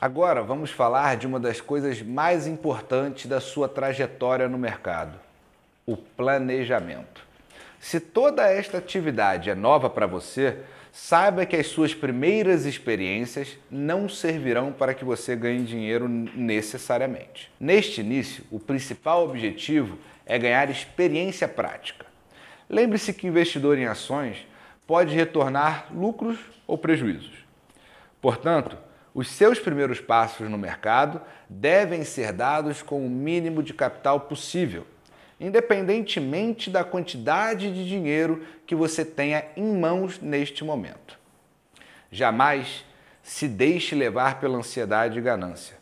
Agora vamos falar de uma das coisas mais importantes da sua trajetória no mercado: o planejamento. Se toda esta atividade é nova para você, saiba que as suas primeiras experiências não servirão para que você ganhe dinheiro necessariamente. Neste início, o principal objetivo é ganhar experiência prática. Lembre-se que investidor em ações pode retornar lucros ou prejuízos. Portanto, os seus primeiros passos no mercado devem ser dados com o mínimo de capital possível, independentemente da quantidade de dinheiro que você tenha em mãos neste momento. Jamais se deixe levar pela ansiedade e ganância.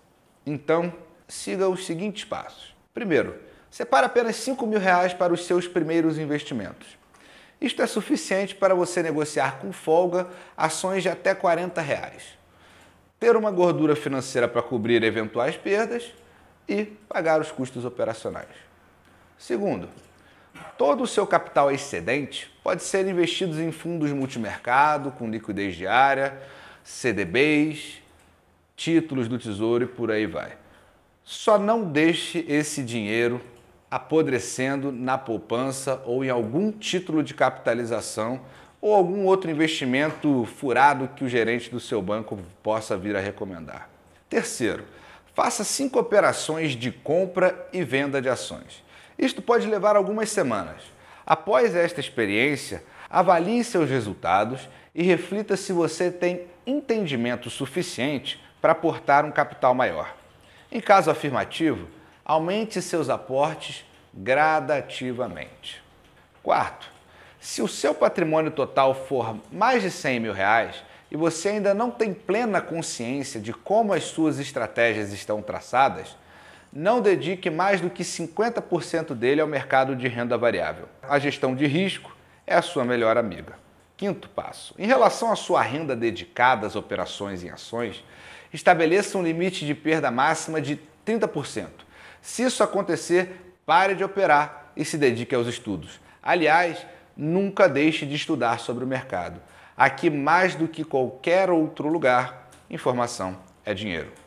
Então, siga os seguintes passos. Primeiro, separe apenas 5 mil reais para os seus primeiros investimentos. Isto é suficiente para você negociar com folga ações de até 40 reais ter uma gordura financeira para cobrir eventuais perdas e pagar os custos operacionais. Segundo, todo o seu capital excedente pode ser investido em fundos multimercado com liquidez diária, CDBs, títulos do Tesouro e por aí vai. Só não deixe esse dinheiro apodrecendo na poupança ou em algum título de capitalização ou algum outro investimento furado que o gerente do seu banco possa vir a recomendar. Terceiro, faça cinco operações de compra e venda de ações. Isto pode levar algumas semanas. Após esta experiência, avalie seus resultados e reflita se você tem entendimento suficiente para aportar um capital maior. Em caso afirmativo, aumente seus aportes gradativamente. Quarto, se o seu patrimônio total for mais de 100 mil reais e você ainda não tem plena consciência de como as suas estratégias estão traçadas, não dedique mais do que 50% dele ao mercado de renda variável. A gestão de risco é a sua melhor amiga. Quinto passo: em relação à sua renda dedicada às operações em ações, estabeleça um limite de perda máxima de 30%. Se isso acontecer, pare de operar e se dedique aos estudos. Aliás, nunca deixe de estudar sobre o mercado. Aqui, mais do que qualquer outro lugar, informação é dinheiro.